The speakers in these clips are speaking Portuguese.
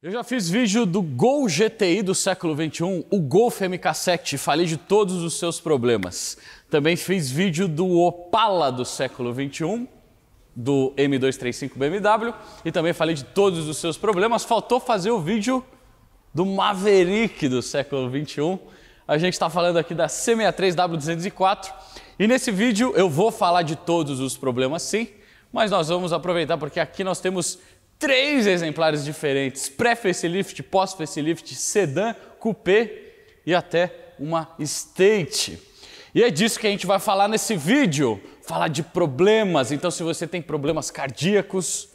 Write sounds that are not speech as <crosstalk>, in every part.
Eu já fiz vídeo do Gol GTI do século 21, o Golf MK7, falei de todos os seus problemas. Também fiz vídeo do Opala do século 21, do M235 BMW, e também falei de todos os seus problemas. Faltou fazer o vídeo do Maverick do século 21. A gente está falando aqui da C63W204 e nesse vídeo eu vou falar de todos os problemas sim, mas nós vamos aproveitar porque aqui nós temos três exemplares diferentes: pré-facelift, pós-facelift, sedã, coupé e até uma state. E é disso que a gente vai falar nesse vídeo, falar de problemas. Então, se você tem problemas cardíacos,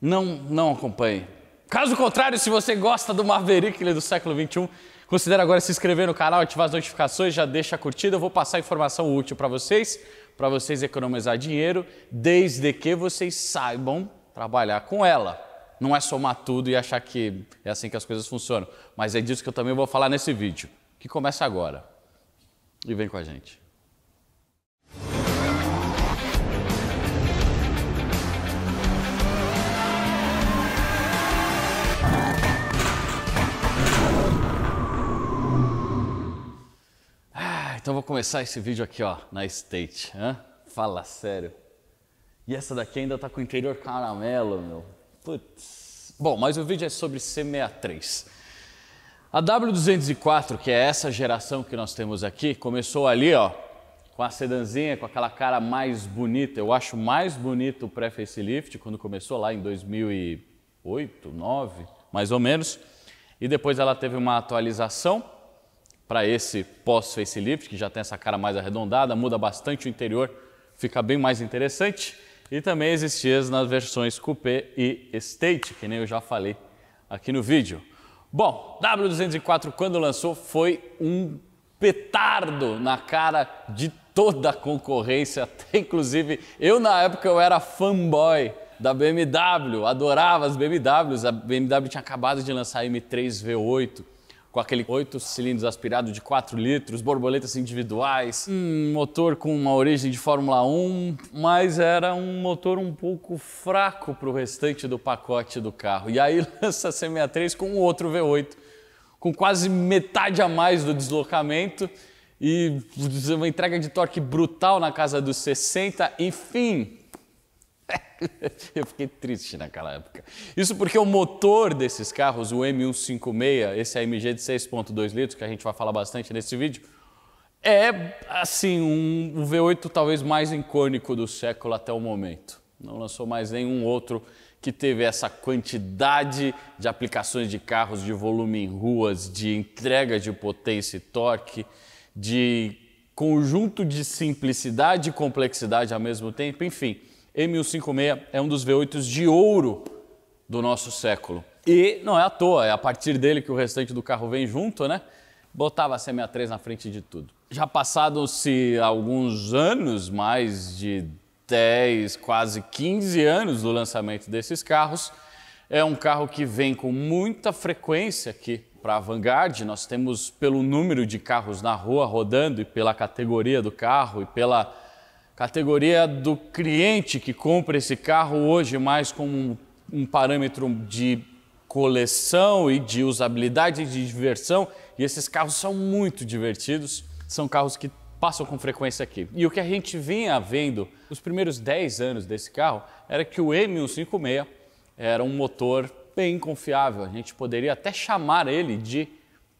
não, não acompanhe. Caso contrário, se você gosta do Maverick do século 21, considere agora se inscrever no canal, ativar as notificações, já deixa a curtida, eu vou passar informação útil para vocês, para vocês economizar dinheiro, desde que vocês saibam trabalhar com ela. Não é somar tudo e achar que é assim que as coisas funcionam. Mas é disso que eu também vou falar nesse vídeo, que começa agora. E vem com a gente. Ah, então vou começar esse vídeo aqui ó, na State. Hã? Fala sério. E essa daqui ainda tá com o interior caramelo, meu. Putz. Bom, mas o vídeo é sobre C63. A W204, que é essa geração que nós temos aqui, começou ali, ó, com a sedanzinha, com aquela cara mais bonita. Eu acho mais bonito o pré-facelift quando começou lá em 2008, 2009, mais ou menos. E depois ela teve uma atualização para esse pós-facelift, que já tem essa cara mais arredondada, muda bastante o interior, fica bem mais interessante e também existia nas versões Coupé e Estate, que nem eu já falei aqui no vídeo. Bom, W204 quando lançou foi um petardo na cara de toda a concorrência, até inclusive eu na época eu era fanboy da BMW, adorava as BMWs, a BMW tinha acabado de lançar a M3 V8, com aquele oito cilindros aspirado de 4 litros, borboletas individuais, um motor com uma origem de Fórmula 1, mas era um motor um pouco fraco para o restante do pacote do carro. E aí <laughs> lança a C63 com outro V8, com quase metade a mais do deslocamento e uma entrega de torque brutal na casa dos 60. Enfim, <laughs> Eu fiquei triste naquela época. Isso porque o motor desses carros, o M156, esse AMG de 6.2 litros, que a gente vai falar bastante nesse vídeo, é assim um, um V8 talvez mais icônico do século até o momento. Não lançou mais nenhum outro que teve essa quantidade de aplicações de carros, de volume em ruas, de entrega de potência e torque, de conjunto de simplicidade e complexidade ao mesmo tempo, enfim. M156 é um dos V8s de ouro do nosso século. E não é à toa, é a partir dele que o restante do carro vem junto, né? Botava a C63 na frente de tudo. Já passaram-se alguns anos, mais de 10, quase 15 anos do lançamento desses carros. É um carro que vem com muita frequência aqui para a Vanguard. Nós temos, pelo número de carros na rua rodando e pela categoria do carro e pela Categoria do cliente que compra esse carro hoje mais como um, um parâmetro de coleção e de usabilidade e de diversão. E esses carros são muito divertidos, são carros que passam com frequência aqui. E o que a gente vinha vendo nos primeiros 10 anos desse carro era que o M156 era um motor bem confiável. A gente poderia até chamar ele de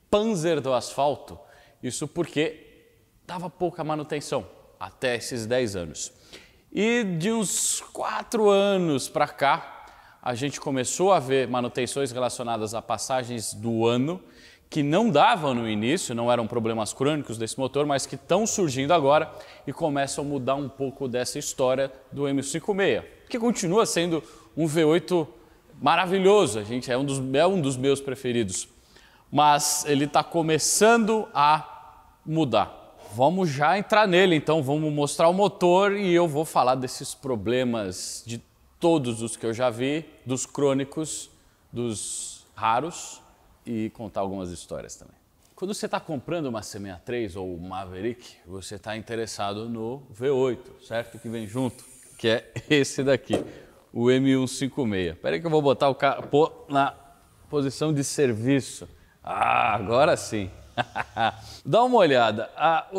Panzer do asfalto. Isso porque dava pouca manutenção até esses 10 anos. E de uns 4 anos para cá, a gente começou a ver manutenções relacionadas a passagens do ano que não davam no início, não eram problemas crônicos desse motor, mas que estão surgindo agora e começam a mudar um pouco dessa história do M56, que continua sendo um V8 maravilhoso, a gente é um dos, é um dos meus preferidos, mas ele está começando a mudar vamos já entrar nele, então vamos mostrar o motor e eu vou falar desses problemas de todos os que eu já vi, dos crônicos, dos raros e contar algumas histórias também. Quando você está comprando uma C63 ou Maverick, você está interessado no V8, certo? Que vem junto, que é esse daqui, o M156. Espera aí que eu vou botar o capô na posição de serviço. Ah, agora sim. <laughs> Dá uma olhada. o,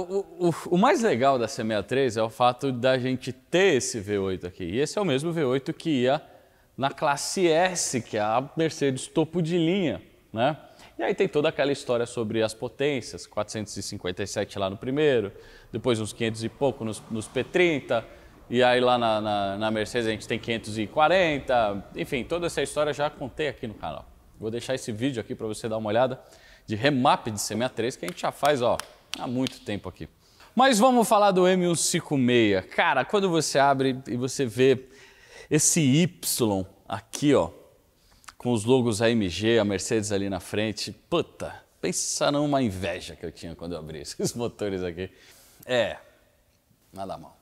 o, o, mais legal da C63 é o fato da gente ter esse V8 aqui. E esse é o mesmo V8 que ia na classe S, que é a Mercedes topo de linha, né? E aí tem toda aquela história sobre as potências, 457 lá no primeiro, depois uns 500 e pouco nos, nos P30, e aí lá na, na, na Mercedes a gente tem 540, enfim, toda essa história já contei aqui no canal. Vou deixar esse vídeo aqui para você dar uma olhada de remap de 63 que a gente já faz ó, há muito tempo aqui. Mas vamos falar do M156. Cara, quando você abre e você vê esse Y aqui, ó, com os logos AMG, a Mercedes ali na frente, puta, pensa numa inveja que eu tinha quando eu abri <laughs> esses motores aqui. É, nada mal.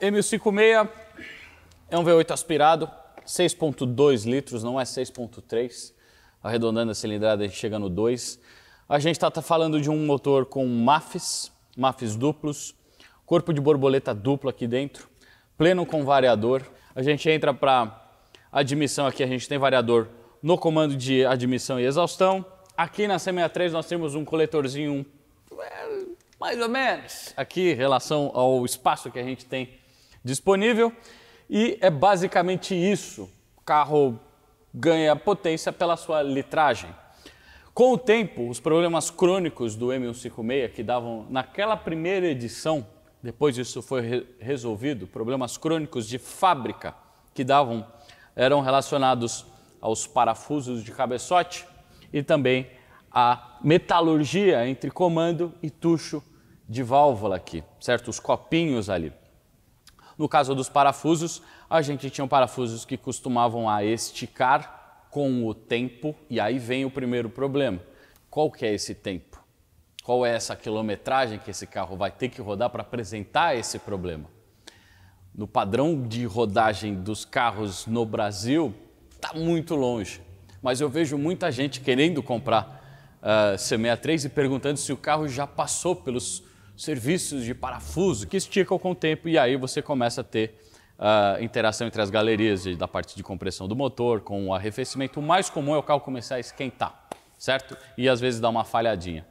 M156 é um V8 aspirado, 6.2 litros, não é 6.3. Arredondando a cilindrada, a gente chega no 2. A gente está tá falando de um motor com MAFs, MAFs duplos, corpo de borboleta duplo aqui dentro, pleno com variador. A gente entra para admissão aqui, a gente tem variador no comando de admissão e exaustão. Aqui na C63 nós temos um coletorzinho mais ou menos aqui em relação ao espaço que a gente tem disponível. E é basicamente isso. O carro ganha potência pela sua litragem. Com o tempo, os problemas crônicos do M156 que davam naquela primeira edição, depois isso foi re resolvido, problemas crônicos de fábrica que davam eram relacionados aos parafusos de cabeçote e também à metalurgia entre comando e tucho de válvula aqui, certo? Os copinhos ali. No caso dos parafusos, a gente tinha parafusos que costumavam a esticar com o tempo, e aí vem o primeiro problema. Qual que é esse tempo? Qual é essa quilometragem que esse carro vai ter que rodar para apresentar esse problema? No padrão de rodagem dos carros no Brasil, está muito longe. Mas eu vejo muita gente querendo comprar uh, ah, C63 e perguntando se o carro já passou pelos serviços de parafuso que esticam com o tempo, e aí você começa a ter uh, interação entre as galerias da parte de compressão do motor com o arrefecimento. O mais comum é o carro começar a esquentar, certo? E às vezes dá uma falhadinha.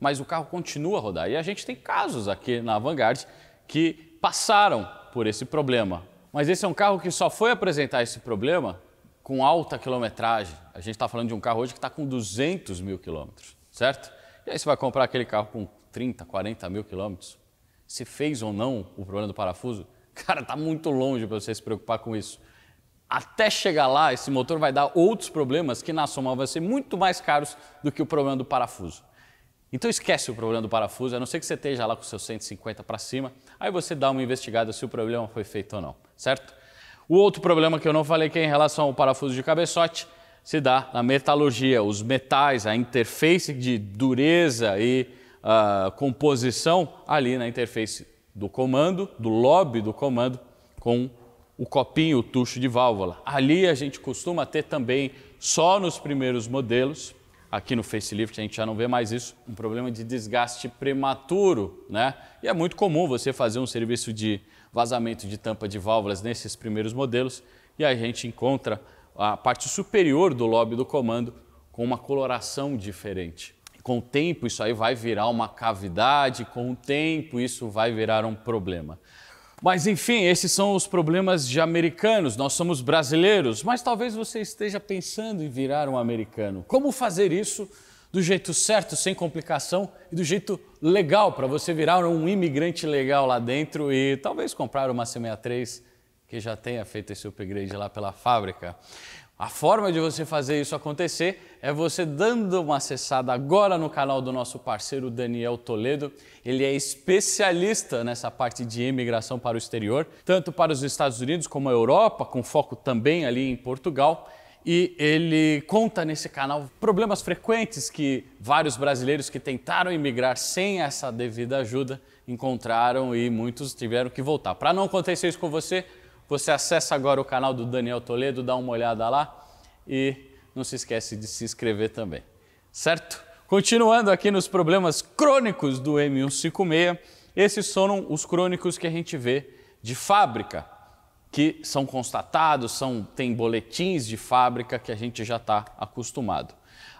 Mas o carro continua a rodar. E a gente tem casos aqui na Vanguard que passaram por esse problema. Mas esse é um carro que só foi apresentar esse problema com alta quilometragem. A gente está falando de um carro hoje que está com 200 mil quilômetros, certo? E aí você vai comprar aquele carro com 30, 40 mil quilômetros. Se fez ou não o problema do parafuso, Cara, tá muito longe para você se preocupar com isso. Até chegar lá, esse motor vai dar outros problemas que na soma vão ser muito mais caros do que o problema do parafuso. Então esquece o problema do parafuso, a não ser que você esteja lá com seus 150 para cima, aí você dá uma investigada se o problema foi feito ou não, certo? O outro problema que eu não falei que é em relação ao parafuso de cabeçote, se dá na metalurgia, os metais, a interface de dureza e uh, composição ali na interface do comando, do lobby do comando, com o copinho, o tucho de válvula. Ali a gente costuma ter também, só nos primeiros modelos, aqui no facelift a gente já não vê mais isso, um problema de desgaste prematuro, né? E é muito comum você fazer um serviço de vazamento de tampa de válvulas nesses primeiros modelos e a gente encontra a parte superior do lobby do comando com uma coloração diferente. Com o tempo, isso aí vai virar uma cavidade, com o tempo, isso vai virar um problema. Mas enfim, esses são os problemas de americanos. Nós somos brasileiros, mas talvez você esteja pensando em virar um americano. Como fazer isso do jeito certo, sem complicação e do jeito legal para você virar um imigrante legal lá dentro e talvez comprar uma 63 que já tenha feito esse upgrade lá pela fábrica. A forma de você fazer isso acontecer é você dando uma acessada agora no canal do nosso parceiro Daniel Toledo. Ele é especialista nessa parte de imigração para o exterior, tanto para os Estados Unidos como a Europa, com foco também ali em Portugal. E ele conta nesse canal problemas frequentes que vários brasileiros que tentaram imigrar sem essa devida ajuda encontraram e muitos tiveram que voltar. Para não acontecer isso com você, você acessa agora o canal do Daniel Toledo, dá uma olhada lá e não se esquece de se inscrever também, certo? Continuando aqui nos problemas crônicos do M156, esses são os crônicos que a gente vê de fábrica, que são constatados, são, tem boletins de fábrica que a gente já está acostumado.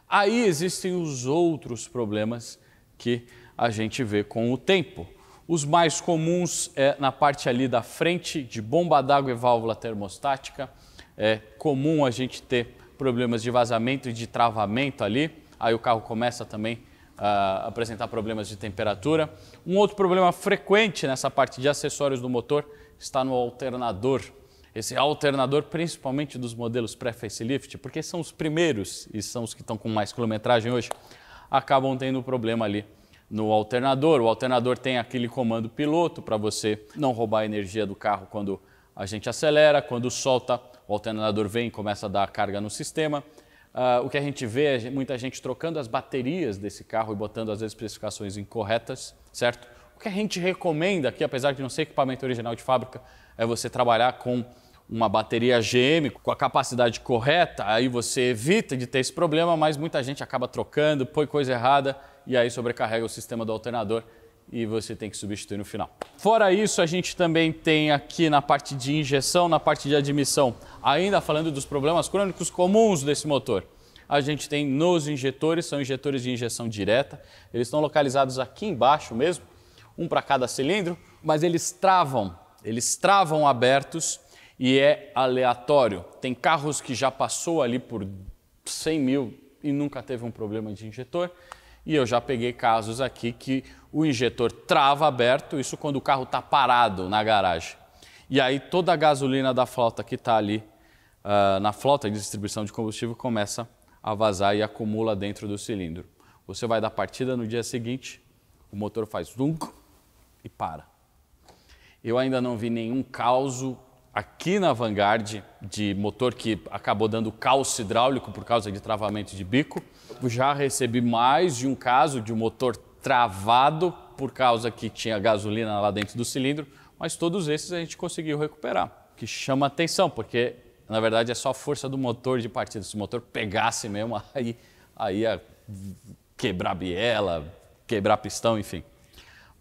Aí existem os outros problemas que a gente vê com o tempo. Os mais comuns é na parte ali da frente, de bomba d'água e válvula termostática. É comum a gente ter problemas de vazamento e de travamento ali. Aí o carro começa também a apresentar problemas de temperatura. Um outro problema frequente nessa parte de acessórios do motor está no alternador. Esse alternador, principalmente dos modelos pré-facelift, porque são os primeiros e são os que estão com mais quilometragem hoje, acabam tendo problema ali no alternador. O alternador tem aquele comando piloto para você não roubar a energia do carro quando a gente acelera, quando solta, o alternador vem e começa a dar carga no sistema. Uh, o que a gente vê é muita gente trocando as baterias desse carro e botando às vezes especificações incorretas, certo? O que a gente recomenda aqui, apesar de não ser equipamento original de fábrica, é você trabalhar com uma bateria GM com a capacidade correta, aí você evita de ter esse problema, mas muita gente acaba trocando, põe coisa errada e aí sobrecarrega o sistema do alternador e você tem que substituir no final. Fora isso, a gente também tem aqui na parte de injeção, na parte de admissão, ainda falando dos problemas crônicos comuns desse motor. A gente tem nos injetores, são injetores de injeção direta, eles estão localizados aqui embaixo mesmo, um para cada cilindro, mas eles travam, eles travam abertos e é aleatório. Tem carros que já passou ali por 100 mil e nunca teve um problema de injetor. E eu já peguei casos aqui que o injetor trava aberto, isso quando o carro está parado na garagem. E aí toda a gasolina da flota que está ali uh, na flota de distribuição de combustível começa a vazar e acumula dentro do cilindro. Você vai dar partida no dia seguinte, o motor faz zunco e para. Eu ainda não vi nenhum caso aqui na Vanguard de motor que acabou dando calço hidráulico por causa de travamento de bico. Já recebi mais de um caso de um motor travado por causa que tinha gasolina lá dentro do cilindro, mas todos esses a gente conseguiu recuperar, o que chama atenção, porque na verdade é só a força do motor de partida. Se o motor pegasse mesmo, <laughs> aí, aí ia quebrar biela, quebrar pistão, enfim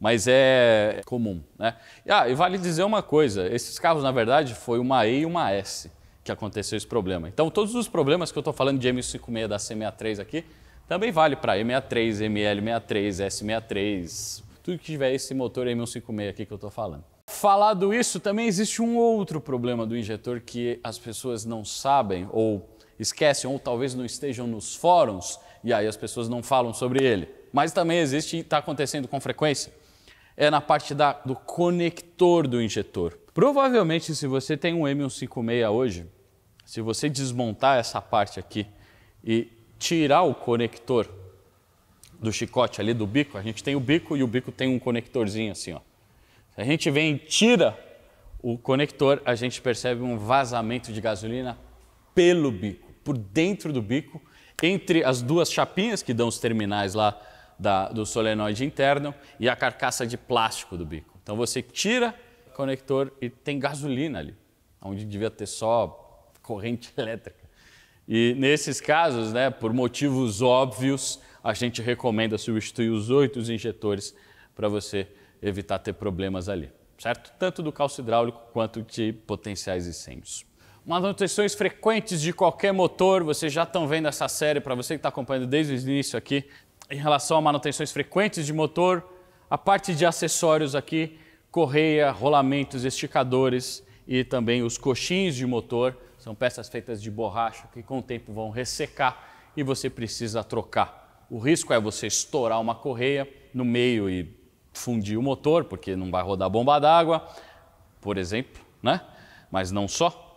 mas é comum. Né? E, ah, e vale dizer uma coisa: esses carros, na verdade, foi uma E e uma S que aconteceu esse problema. Então, todos os problemas que eu estou falando de M56 da C63 aqui também vale para E63, ML63, S63, tudo que tiver esse motor M156 aqui que eu estou falando. Falado isso, também existe um outro problema do injetor que as pessoas não sabem ou esquecem ou talvez não estejam nos fóruns e aí as pessoas não falam sobre ele. Mas também existe e está acontecendo com frequência, é na parte da, do conector do injetor. Provavelmente, se você tem um M156 hoje, se você desmontar essa parte aqui e tirar o conector do chicote ali do bico, a gente tem o bico e o bico tem um conectorzinho assim, ó. Se a gente vem e tira o conector, a gente percebe um vazamento de gasolina pelo bico, por dentro do bico, entre as duas chapinhas que dão os terminais lá da, do solenoide interno e a carcaça de plástico do bico. Então você tira o conector e tem gasolina ali, onde devia ter só corrente <laughs> elétrica. E nesses casos, né, por motivos óbvios, a gente recomenda substituir os oito injetores para você evitar ter problemas ali, certo? Tanto do calço hidráulico quanto de potenciais incêndios. Manutenções frequentes de qualquer motor, vocês já estão vendo essa série, para você que está acompanhando desde o início aqui, em relação a manutenções frequentes de motor, a parte de acessórios aqui, correia, rolamentos, esticadores e também os coxins de motor, são peças feitas de borracha que com o tempo vão ressecar e você precisa trocar. O risco é você estourar uma correia no meio e fundir o motor, porque não vai rodar bomba d'água, por exemplo, né? Mas não só.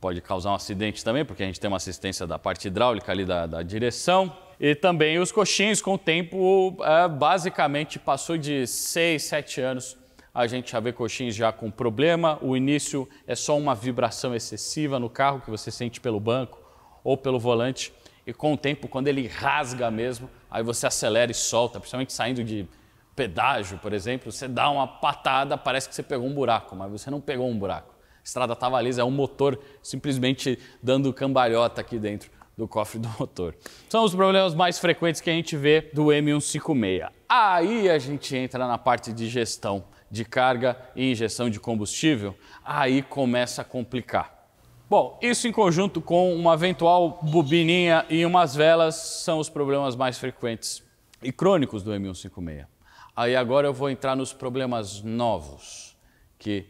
Pode causar um acidente também, porque a gente tem uma assistência da parte hidráulica ali da, da direção, e também os coxinhos, com o tempo, é, basicamente passou de 6, 7 anos, a gente já vê coxinhos já com problema. O início é só uma vibração excessiva no carro que você sente pelo banco ou pelo volante. E com o tempo, quando ele rasga mesmo, aí você acelera e solta, principalmente saindo de pedágio, por exemplo, você dá uma patada, parece que você pegou um buraco, mas você não pegou um buraco. A estrada estava tá lisa, é um motor simplesmente dando cambalhota aqui dentro do cofre do motor. São os problemas mais frequentes que a gente vê do M156. Aí a gente entra na parte de gestão de carga e injeção de combustível, aí começa a complicar. Bom, isso em conjunto com uma eventual bobininha e umas velas são os problemas mais frequentes e crônicos do M156. Aí agora eu vou entrar nos problemas novos, que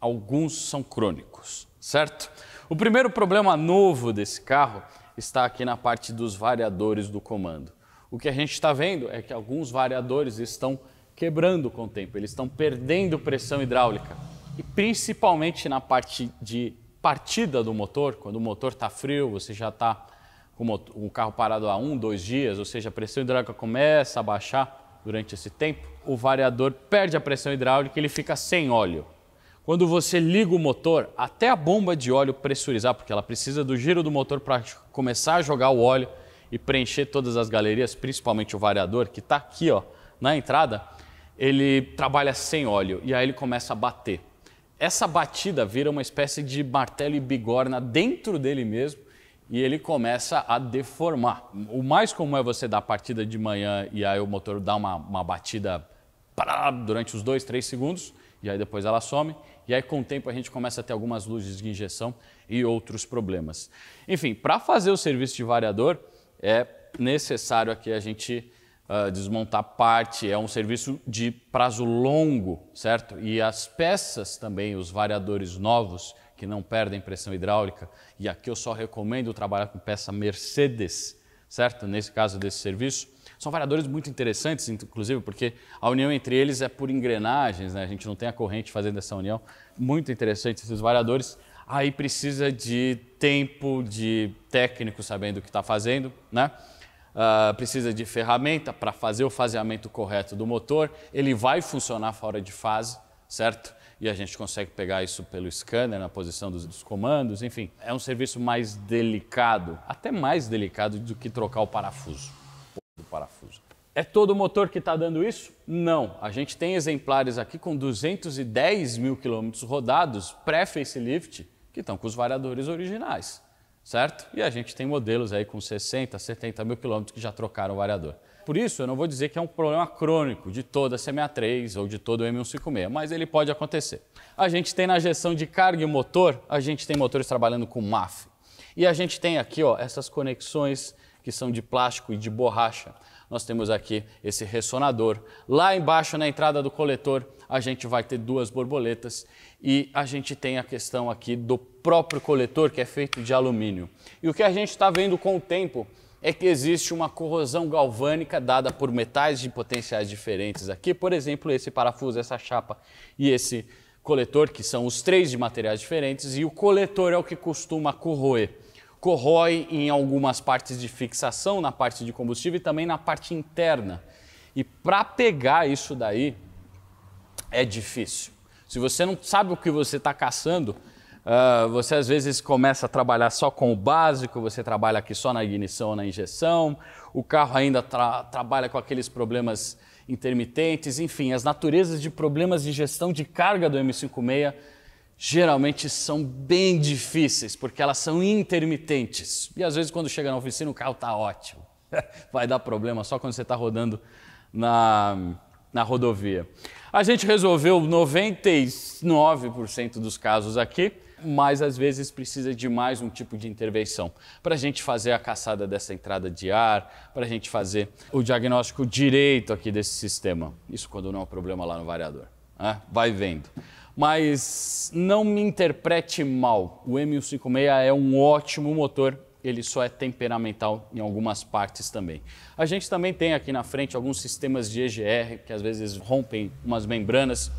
alguns são crônicos, certo? O primeiro problema novo desse carro está aqui na parte dos variadores do comando. O que a gente está vendo é que alguns variadores estão quebrando com o tempo, eles estão perdendo pressão hidráulica. E principalmente na parte de partida do motor, quando o motor está frio, você já está com o carro parado há um, dois dias, ou seja, a pressão hidráulica começa a baixar durante esse tempo, o variador perde a pressão hidráulica e ele fica sem óleo. Quando você liga o motor, até a bomba de óleo pressurizar, porque ela precisa do giro do motor para começar a jogar o óleo e preencher todas as galerias, principalmente o variador, que está aqui ó, na entrada, ele trabalha sem óleo e aí ele começa a bater. Essa batida vira uma espécie de martelo e bigorna dentro dele mesmo e ele começa a deformar. O mais comum é você dar a partida de manhã e aí o motor dá uma, uma batida durante os dois, três segundos e aí depois ela some e aí com o tempo a gente começa a ter algumas luzes de injeção e outros problemas. Enfim, para fazer o serviço de variador, é necessário aqui a gente uh, desmontar parte, é um serviço de prazo longo, certo? E as peças também, os variadores novos, que não perdem pressão hidráulica, e aqui eu só recomendo trabalhar com peça Mercedes, certo? Nesse caso desse serviço, são variadores muito interessantes, inclusive, porque a união entre eles é por engrenagens, né? a gente não tem a corrente fazendo essa união. Muito interessante esses variadores. Aí precisa de tempo, de técnico sabendo o que está fazendo, né? Uh, precisa de ferramenta para fazer o faseamento correto do motor. Ele vai funcionar fora de fase, certo? E a gente consegue pegar isso pelo scanner, na posição dos, dos, comandos, enfim. É um serviço mais delicado, até mais delicado do que trocar o parafuso do parafuso. É todo o motor que está dando isso? Não. A gente tem exemplares aqui com 210 mil quilômetros rodados pré-facelift que estão com os variadores originais, certo? E a gente tem modelos aí com 60, 70 mil quilômetros que já trocaram o variador. Por isso, eu não vou dizer que é um problema crônico de toda a CMA3 ou de todo o M156, mas ele pode acontecer. A gente tem na gestão de carga e motor, a gente tem motores trabalhando com MAF. E a gente tem aqui ó, essas conexões que são de plástico e de borracha. Nós temos aqui esse ressonador. Lá embaixo, na entrada do coletor, a gente vai ter duas borboletas e a gente tem a questão aqui do próprio coletor, que é feito de alumínio. E o que a gente está vendo com o tempo é que existe uma corrosão galvânica dada por metais de potenciais diferentes aqui, por exemplo, esse parafuso, essa chapa e esse coletor, que são os três de materiais diferentes, e o coletor é o que costuma corroer corrói em algumas partes de fixação, na parte de combustível e também na parte interna. E para pegar isso daí é difícil. Se você não sabe o que você está caçando, uh, você às vezes começa a trabalhar só com o básico, você trabalha aqui só na ignição, ou na injeção, o carro ainda tra trabalha com aqueles problemas intermitentes, enfim, as naturezas de problemas de gestão de carga do M56 geralmente são bem difíceis, porque elas são intermitentes. E às vezes, quando chega na oficina, o carro está ótimo. <laughs> Vai dar problema só quando você está rodando na, na rodovia. A gente resolveu 99% dos casos aqui, mas às vezes precisa de mais um tipo de intervenção para a gente fazer a caçada dessa entrada de ar, para a gente fazer o diagnóstico direito aqui desse sistema. Isso quando não é um problema lá no variador. Né? Vai vendo. Mas não me interprete mal, o M156 é um ótimo motor, ele só é temperamental em algumas partes também. A gente também tem aqui na frente alguns sistemas de EGR que às vezes rompem umas membranas,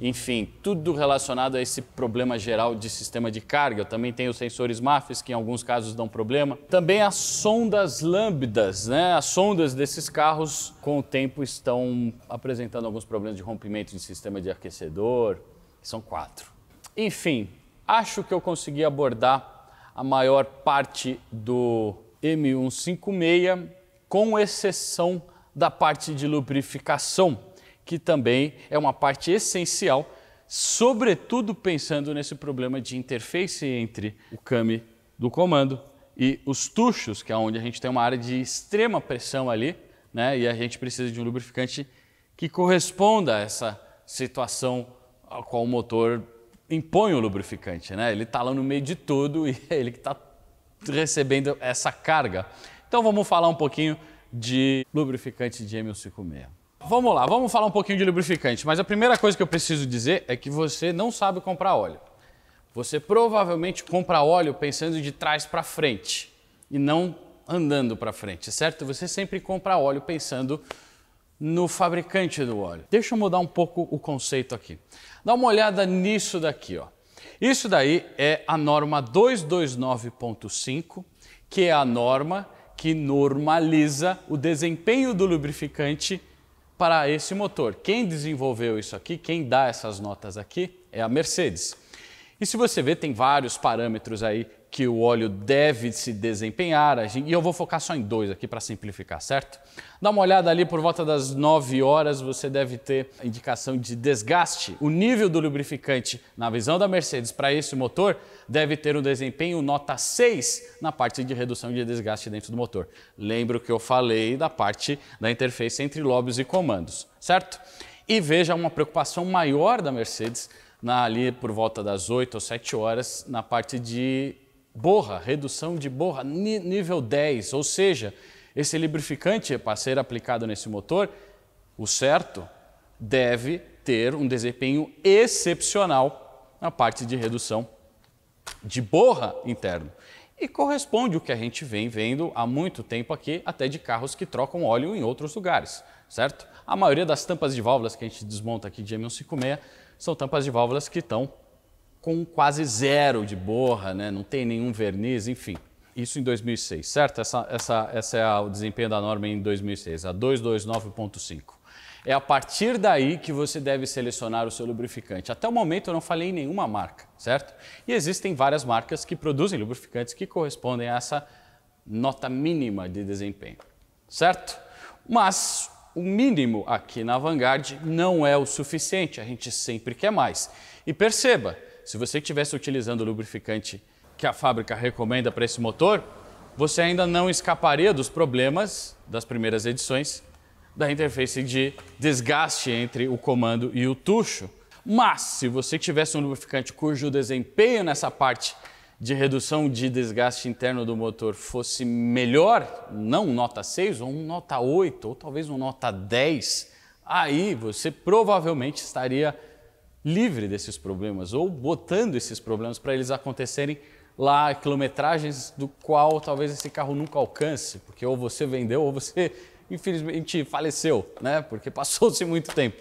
enfim, tudo relacionado a esse problema geral de sistema de carga. Eu também tenho sensores MAFES que em alguns casos dão problema. Também as sondas lambdas, né? As sondas desses carros com o tempo estão apresentando alguns problemas de rompimento de sistema de aquecedor, são quatro. Enfim, acho que eu consegui abordar a maior parte do M156, com exceção da parte de lubrificação, que também é uma parte essencial, sobretudo pensando nesse problema de interface entre o CAMI do comando e os tuchos, que é onde a gente tem uma área de extrema pressão ali, né? E a gente precisa de um lubrificante que corresponda a essa situação a qual o motor impõe o lubrificante, né? Ele está lá no meio de tudo e é ele que está recebendo essa carga. Então vamos falar um pouquinho de lubrificante de M156. Vamos lá, vamos falar um pouquinho de lubrificante, mas a primeira coisa que eu preciso dizer é que você não sabe comprar óleo. Você provavelmente compra óleo pensando de trás para frente e não andando para frente, certo? Você sempre compra óleo pensando no fabricante do óleo. Deixa eu mudar um pouco o conceito aqui. Dá uma olhada nisso daqui, ó. Isso daí é a norma 229.5, que é a norma que normaliza o desempenho do lubrificante para esse motor. Quem desenvolveu isso aqui, quem dá essas notas aqui, é a Mercedes. E se você vê, tem vários parâmetros aí que o óleo deve se desempenhar, e eu vou focar só em dois aqui para simplificar, certo? Dá uma olhada ali por volta das 9 horas, você deve ter indicação de desgaste. O nível do lubrificante, na visão da Mercedes, para esse motor, deve ter um desempenho nota 6 na parte de redução de desgaste dentro do motor. Lembro que eu falei da parte da interface entre lobos e comandos, certo? E veja uma preocupação maior da Mercedes na, ali por volta das 8 ou 7 horas na parte de borra, redução de borra nível 10, ou seja, esse lubrificante para ser aplicado nesse motor, o certo deve ter um desempenho excepcional na parte de redução de borra interno. E corresponde o que a gente vem vendo há muito tempo aqui, até de carros que trocam óleo em outros lugares, certo? A maioria das tampas de válvulas que a gente desmonta aqui de M156 são tampas de válvulas que estão com quase zero de borra, né? não tem nenhum verniz, enfim. Isso em 2006, certo? Essa, essa, essa é a, o desempenho da norma em 2006, a 229.5. É a partir daí que você deve selecionar o seu lubrificante. Até o momento eu não falei em nenhuma marca, certo? E existem várias marcas que produzem lubrificantes que correspondem a essa nota mínima de desempenho, certo? Mas o mínimo aqui na Vanguard não é o suficiente, a gente sempre quer mais. E perceba, se você estivesse utilizando o lubrificante que a fábrica recomenda para esse motor, você ainda não escaparia dos problemas das primeiras edições da interface de desgaste entre o comando e o tucho. Mas se você tivesse um lubrificante cujo desempenho nessa parte de redução de desgaste interno do motor fosse melhor, não nota 6 ou um nota 8 ou talvez um nota 10, aí você provavelmente estaria livre desses problemas ou botando esses problemas para eles acontecerem lá quilometragens do qual talvez esse carro nunca alcance, porque ou você vendeu ou você <laughs> infelizmente faleceu, né? Porque passou-se muito tempo.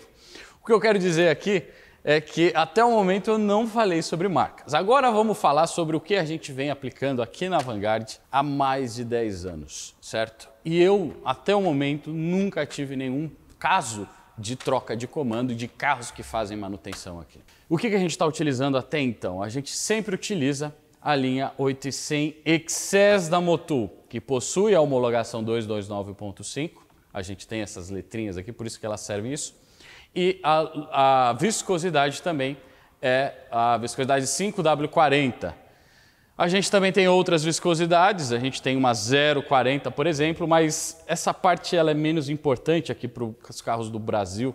O que eu quero dizer aqui é que até o momento eu não falei sobre marcas. Agora vamos falar sobre o que a gente vem aplicando aqui na Vanguard há mais de 10 anos, certo? E eu até o momento nunca tive nenhum caso de troca de comando de carros que fazem manutenção aqui. O que, que a gente está utilizando até então? A gente sempre utiliza a linha 800 Excess da Motul, que possui a homologação 229.5. A gente tem essas letrinhas aqui, por isso que elas servem isso. E a, a viscosidade também é a viscosidade 5W40, a gente também tem outras viscosidades, a gente tem uma 0,40, por exemplo, mas essa parte ela é menos importante aqui para os carros do Brasil,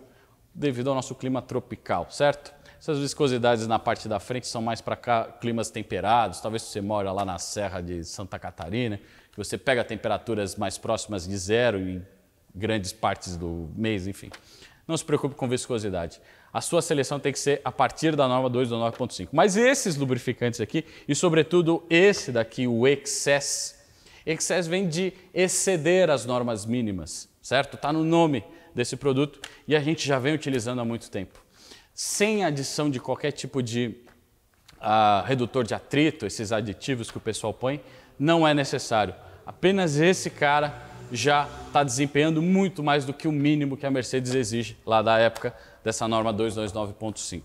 devido ao nosso clima tropical, certo? Essas viscosidades na parte da frente são mais para climas temperados, talvez você mora lá na Serra de Santa Catarina, que você pega temperaturas mais próximas de zero em grandes partes do mês, enfim. Não se preocupe com viscosidade a sua seleção tem que ser a partir da norma 2 do 9.5. Mas esses lubrificantes aqui, e sobretudo esse daqui, o Excess, Excess vem de exceder as normas mínimas, certo? Está no nome desse produto e a gente já vem utilizando há muito tempo. Sem adição de qualquer tipo de uh, redutor de atrito, esses aditivos que o pessoal põe, não é necessário. Apenas esse cara já está desempenhando muito mais do que o mínimo que a Mercedes exige lá da época dessa norma 229.5.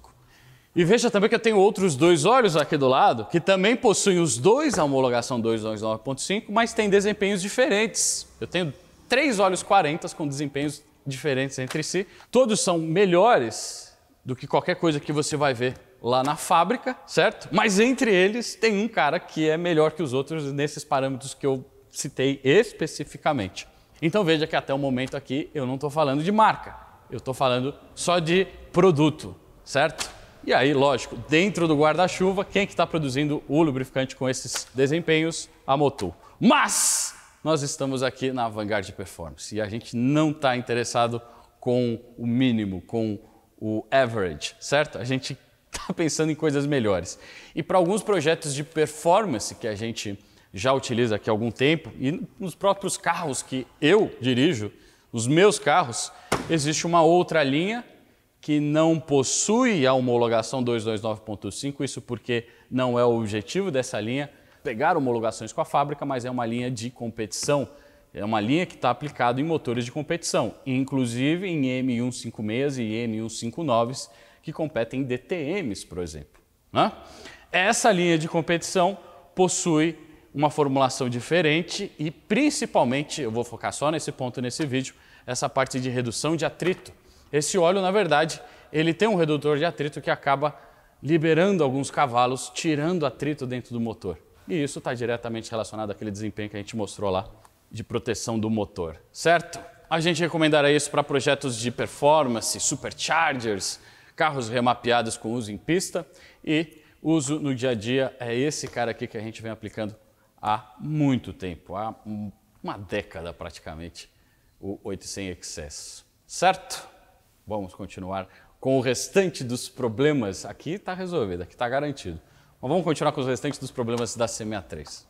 E veja também que eu tenho outros dois olhos aqui do lado, que também possuem os dois a homologação 229.5, mas têm desempenhos diferentes. Eu tenho três olhos 40 com desempenhos diferentes entre si. Todos são melhores do que qualquer coisa que você vai ver lá na fábrica, certo? Mas entre eles tem um cara que é melhor que os outros nesses parâmetros que eu citei especificamente. Então veja que até o momento aqui eu não estou falando de marca, eu estou falando só de produto, certo? E aí, lógico, dentro do guarda-chuva, quem é que está produzindo o lubrificante com esses desempenhos? A Motul. Mas nós estamos aqui na Vanguard Performance e a gente não está interessado com o mínimo, com o average, certo? A gente está <laughs> pensando em coisas melhores. E para alguns projetos de performance que a gente já utiliza aqui há algum tempo e nos próprios carros que eu dirijo, nos meus carros, existe uma outra linha que não possui a homologação 229.5, isso porque não é o objetivo dessa linha pegar homologações com a fábrica, mas é uma linha de competição. É uma linha que está aplicada em motores de competição, inclusive em M156 e M159s que competem em DTMs, por exemplo. Né? Essa linha de competição possui uma formulação diferente e, principalmente, eu vou focar só nesse ponto nesse vídeo, essa parte de redução de atrito. Esse óleo, na verdade, ele tem um redutor de atrito que acaba liberando alguns cavalos, tirando atrito dentro do motor. E isso está diretamente relacionado àquele desempenho que a gente mostrou lá de proteção do motor, certo? A gente recomendará isso para projetos de performance, superchargers, carros remapeados com uso em pista e uso no dia a dia é esse cara aqui que a gente vem aplicando há muito tempo, há uma década praticamente o 800 Excess, certo? Vamos continuar com o restante dos problemas. Aqui está resolvido, aqui está garantido. Mas vamos continuar com os restantes dos problemas da C63.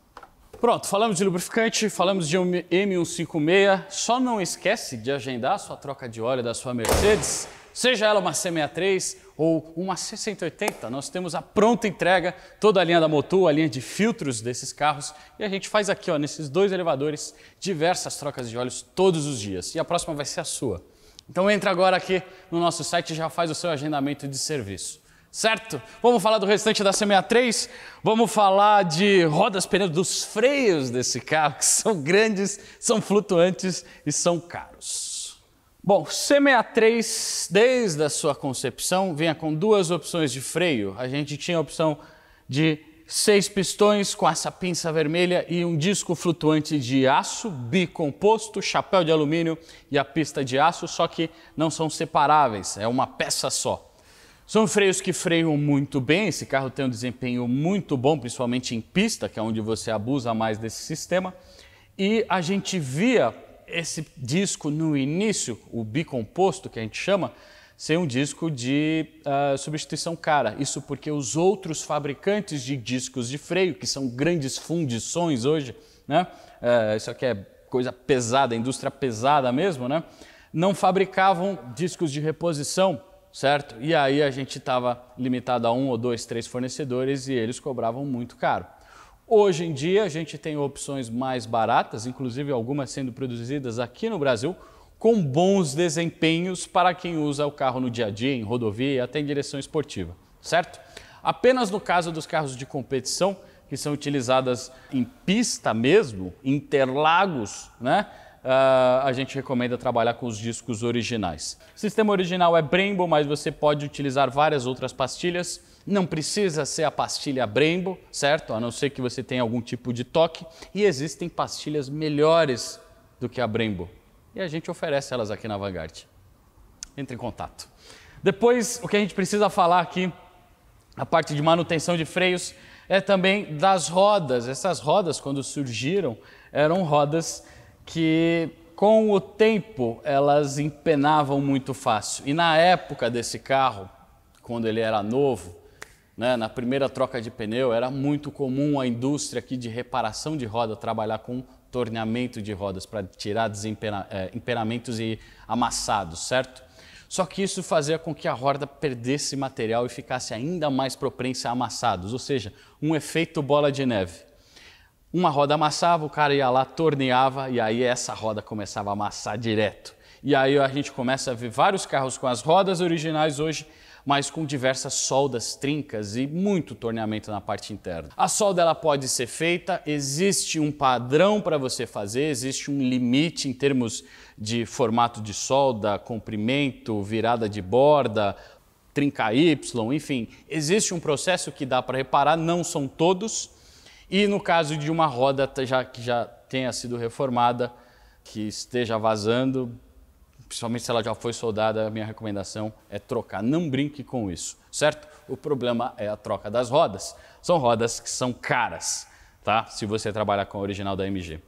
Pronto, falamos de lubrificante, falamos de M156. Só não esquece de agendar a sua troca de óleo da sua Mercedes, seja ela uma C63 ou uma C180, nós temos a pronta entrega, toda a linha da Motul, a linha de filtros desses carros, e a gente faz aqui, ó, nesses dois elevadores, diversas trocas de óleos todos os dias. E a próxima vai ser a sua. Então entra agora aqui no nosso site e já faz o seu agendamento de serviço. Certo? Vamos falar do restante da C63, vamos falar de rodas, pneus, dos freios desse carro, que são grandes, são flutuantes e são caros. Bom, C63, desde a sua concepção, vinha com duas opções de freio. A gente tinha a opção de seis pistões com essa pinça vermelha e um disco flutuante de aço bicomposto, chapéu de alumínio e a pista de aço, só que não são separáveis, é uma peça só. São freios que freiam muito bem, esse carro tem um desempenho muito bom, principalmente em pista, que é onde você abusa mais desse sistema. E a gente via esse disco no início, o bicomposto que a gente chama, ser um disco de uh, substituição cara. Isso porque os outros fabricantes de discos de freio, que são grandes fundições hoje, né? Uh, isso aqui é coisa pesada, indústria pesada mesmo, né? Não fabricavam discos de reposição, certo? E aí a gente estava limitado a um ou dois, três fornecedores e eles cobravam muito caro. Hoje em dia, a gente tem opções mais baratas, inclusive algumas sendo produzidas aqui no Brasil, com bons desempenhos para quem usa o carro no dia a dia, em rodovia e até em direção esportiva, certo? Apenas no caso dos carros de competição, que são utilizadas em pista mesmo, interlagos, né? Ah, a gente recomenda trabalhar com os discos originais. O sistema original é Brembo, mas você pode utilizar várias outras pastilhas. Não precisa ser a pastilha Brembo, certo? A não ser que você tenha algum tipo de toque. E existem pastilhas melhores do que a Brembo. E a gente oferece elas aqui na Vanguard. Entre em contato. Depois, o que a gente precisa falar aqui, a parte de manutenção de freios, é também das rodas. Essas rodas, quando surgiram, eram rodas que com o tempo elas empenavam muito fácil. E na época desse carro, quando ele era novo, né, na primeira troca de pneu, era muito comum a indústria aqui de reparação de roda trabalhar com torneamento de rodas para tirar é, empenamentos e amassados, certo? Só que isso fazia com que a roda perdesse material e ficasse ainda mais propensa a amassados, ou seja, um efeito bola de neve. Uma roda amassava, o cara ia lá, torneava e aí essa roda começava a amassar direto. E aí a gente começa a ver vários carros com as rodas originais hoje, mas com diversas soldas, trincas e muito torneamento na parte interna. A solda ela pode ser feita, existe um padrão para você fazer, existe um limite em termos de formato de solda, comprimento, virada de borda, trinca Y, enfim, existe um processo que dá para reparar, não são todos, e no caso de uma roda já, que já tenha sido reformada, que esteja vazando, principalmente se ela já foi soldada, a minha recomendação é trocar. Não brinque com isso, certo? O problema é a troca das rodas. São rodas que são caras, tá? Se você trabalhar com a original da MG.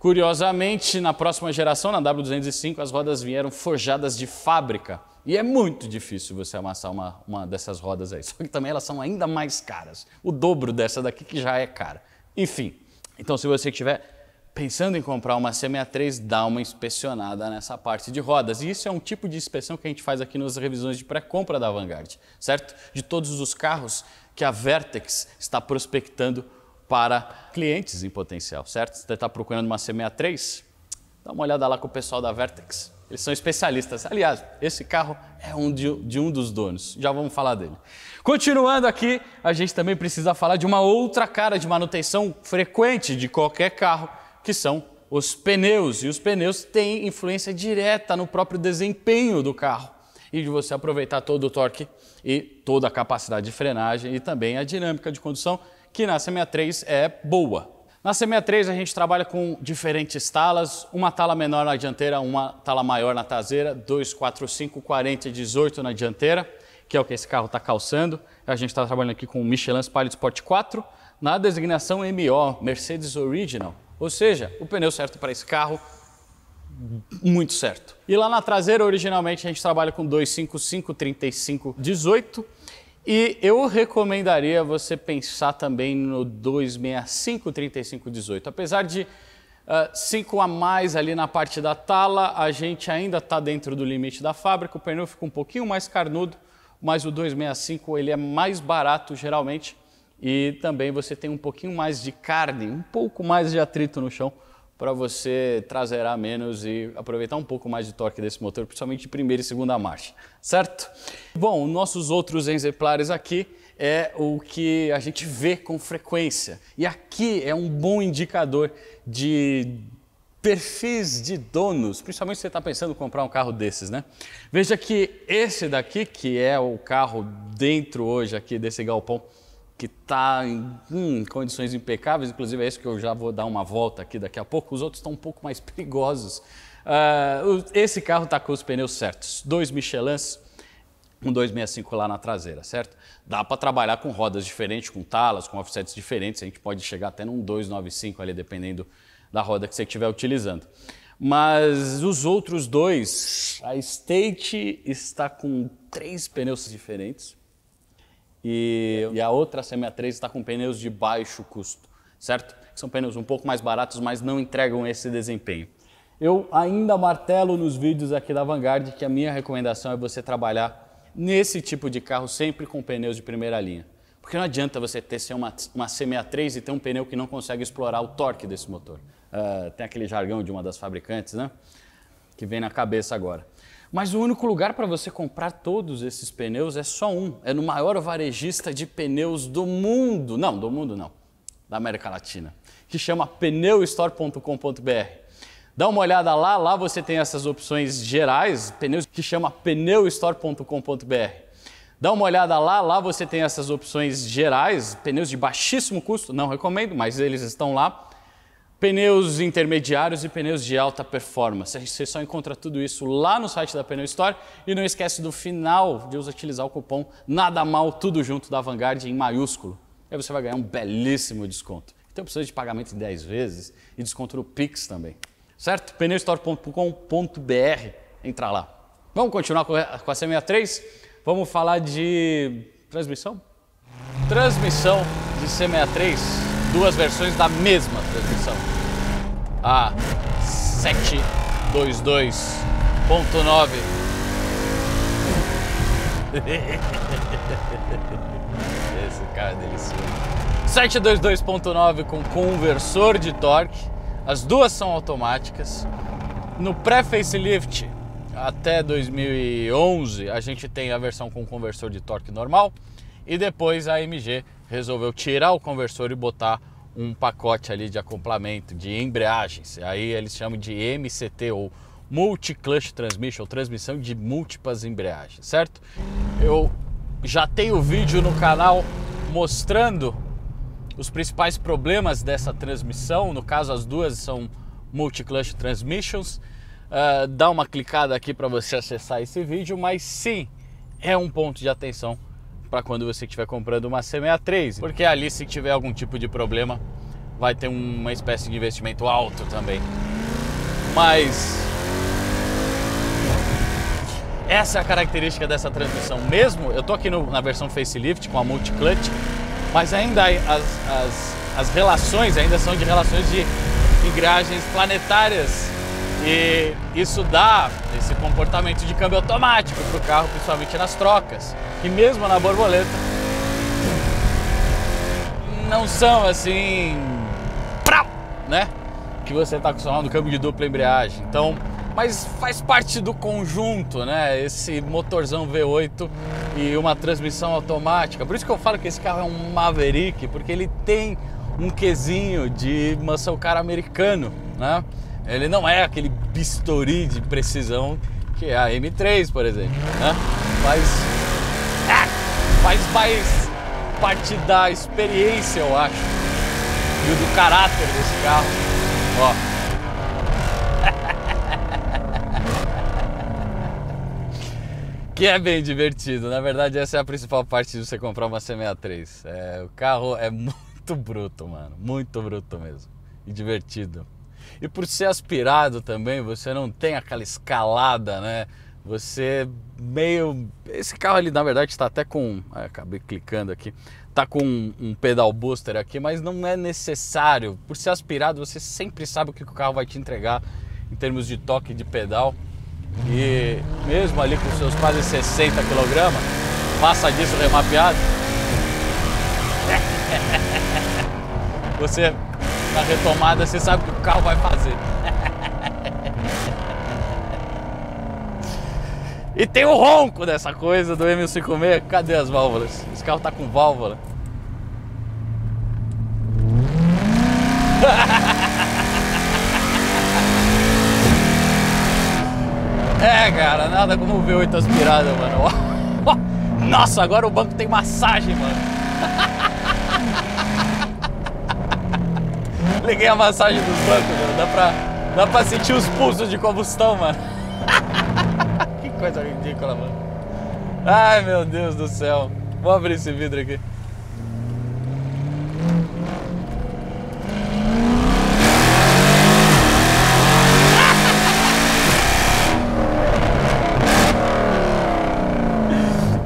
Curiosamente, na próxima geração, na W205, as rodas vieram forjadas de fábrica. E é muito difícil você amassar uma, uma dessas rodas aí. <laughs> Só que também elas são ainda mais caras. O dobro dessa daqui que já é cara. Enfim, então se você estiver pensando em comprar uma C63, dá uma inspecionada nessa parte de rodas. E isso é um tipo de inspeção que a gente faz aqui nas revisões de pré-compra da Vanguard, certo? De todos os carros que a Vertex está prospectando para clientes em potencial, certo? Você está procurando uma C63? Dá uma olhada lá com o pessoal da Vertex. Eles são especialistas. Aliás, esse carro é um de, de, um dos donos. Já vamos falar dele. Continuando aqui, a gente também precisa falar de uma outra cara de manutenção frequente de qualquer carro, que são os pneus. E os pneus têm influência direta no próprio desempenho do carro e de você aproveitar todo o torque e toda a capacidade de frenagem e também a dinâmica de condução que na CMA3 é boa. Na CMA3 a gente trabalha com diferentes talas, uma tala menor na dianteira, uma tala maior na traseira, 2, 4, 5, 40 e 18 na dianteira, que é o que esse carro está calçando. A gente está trabalhando aqui com o Michelin Pilot Sport 4 na designação MO, Mercedes Original. Ou seja, o pneu certo para esse carro, muito certo. E lá na traseira, originalmente, a gente trabalha com 255, 35, 18 e eu recomendaria você pensar também no 265-3518. Apesar de 5 uh, ah, a mais ali na parte da tala, a gente ainda está dentro do limite da fábrica, o pneu fica um pouquinho mais carnudo, mas o 265 ele é mais barato geralmente e também você tem um pouquinho mais de carne, um pouco mais de atrito no chão, para você a menos e aproveitar um pouco mais de torque desse motor, principalmente de primeira e segunda marcha, certo? Bom, nossos outros exemplares aqui é o que a gente vê com frequência. E aqui é um bom indicador de perfis de donos, principalmente se você está pensando em comprar um carro desses, né? Veja que esse daqui, que é o carro dentro hoje aqui desse galpão que está em hum, condições impecáveis, inclusive é isso que eu já vou dar uma volta aqui daqui a pouco, os outros estão um pouco mais <laughs> perigosos. Uh, esse carro está com os pneus certos, dois Michelins, um 265 lá na traseira, certo? Dá para trabalhar com rodas diferentes, com talas, com offsets diferentes, a gente pode chegar até num 295 ali, dependendo da roda que você estiver utilizando. Mas os outros dois, a State está com três pneus diferentes, e, e a outra CMA3 está com pneus de baixo custo, certo? São pneus um pouco mais baratos, mas não entregam esse desempenho. Eu ainda martelo nos vídeos aqui da Vanguard que a minha recomendação é você trabalhar nesse tipo de carro sempre com pneus de primeira linha. Porque não adianta você ter ser uma, uma C63 e ter um pneu que não consegue explorar o torque desse motor. Uh, tem aquele jargão de uma das fabricantes, né? Que vem na cabeça agora. Mas o único lugar para você comprar todos esses pneus é só um. É no maior varejista de pneus do mundo. Não, do mundo não. Da América Latina. Que chama pneustore.com.br. Dá uma olhada lá, lá você tem essas opções gerais, pneus que chama pneustore.com.br. Dá uma olhada lá, lá você tem essas opções gerais, pneus de baixíssimo custo, não recomendo, mas eles estão lá pneus intermediários e pneus de alta performance. Você só encontra tudo isso lá no site da Pneu Store e não esquece do final de utilizar o cupom nada mal tudo junto da Vanguard em maiúsculo. Aí você vai ganhar um belíssimo desconto. Então precisa de pagamento em 10 vezes e desconto no Pix também. Certo? pneustore.com.br. Entra lá. Vamos continuar com a C63? Vamos falar de transmissão? Transmissão de C63 duas versões da mesma transmissão. A 722.9 <laughs> Esse cara é delicioso. 722.9 com conversor de torque. As duas são automáticas. No pré-facelift até 2011 a gente tem a versão com conversor de torque normal e depois a MG resolveu tirar o conversor e botar um pacote ali de acoplamento, de embreagens. Aí eles chamam de MCT ou Multi-Clutch Transmission, ou transmissão de múltiplas embreagens, certo? Eu já tenho vídeo no canal mostrando os principais problemas dessa transmissão, no caso as duas são Multi-Clutch Transmissions. Uh, dá uma clicada aqui para você acessar esse vídeo, mas sim, é um ponto de atenção para quando você estiver comprando uma C63, porque ali se tiver algum tipo de problema vai ter uma espécie de investimento alto também. Mas essa é a característica dessa transmissão mesmo. Eu tô aqui no, na versão facelift com a multi-clutch, mas ainda as, as, as relações ainda são de relações de engrenagens planetárias e isso dá esse comportamento de câmbio automático para o carro, principalmente nas trocas. E mesmo na borboleta, não são assim. Né? Que você está acostumado no câmbio de dupla embreagem. Então, mas faz parte do conjunto, né? Esse motorzão V8 e uma transmissão automática. Por isso que eu falo que esse carro é um Maverick, porque ele tem um quesinho de muscle car americano, né? Ele não é aquele bisturi de precisão que é a M3, por exemplo. Né? Faz, é, faz mais parte da experiência, eu acho, e do caráter desse carro. Ó. <laughs> que é bem divertido. Na verdade, essa é a principal parte de você comprar uma C63. É, o carro é muito bruto, mano. Muito bruto mesmo. E divertido. E por ser aspirado também, você não tem aquela escalada, né? Você meio. Esse carro ali, na verdade, está até com. acabei clicando aqui. está com um, um pedal booster aqui, mas não é necessário. Por ser aspirado, você sempre sabe o que o carro vai te entregar em termos de toque de pedal. E mesmo ali com seus quase 60 kg, passa disso remapeado. <laughs> você na retomada, você sabe o que o carro vai fazer. e tem o ronco dessa coisa do M56. Cadê as válvulas? Esse carro tá com válvula. <laughs> é, cara, nada como ver V8 aspirado, mano. <laughs> Nossa, agora o banco tem massagem, mano. <laughs> Liguei a massagem dos bancos, mano. Dá pra, dá pra sentir os pulsos de combustão, mano. <laughs> que coisa ridícula, mano. Ai, meu Deus do céu. Vou abrir esse vidro aqui. <laughs>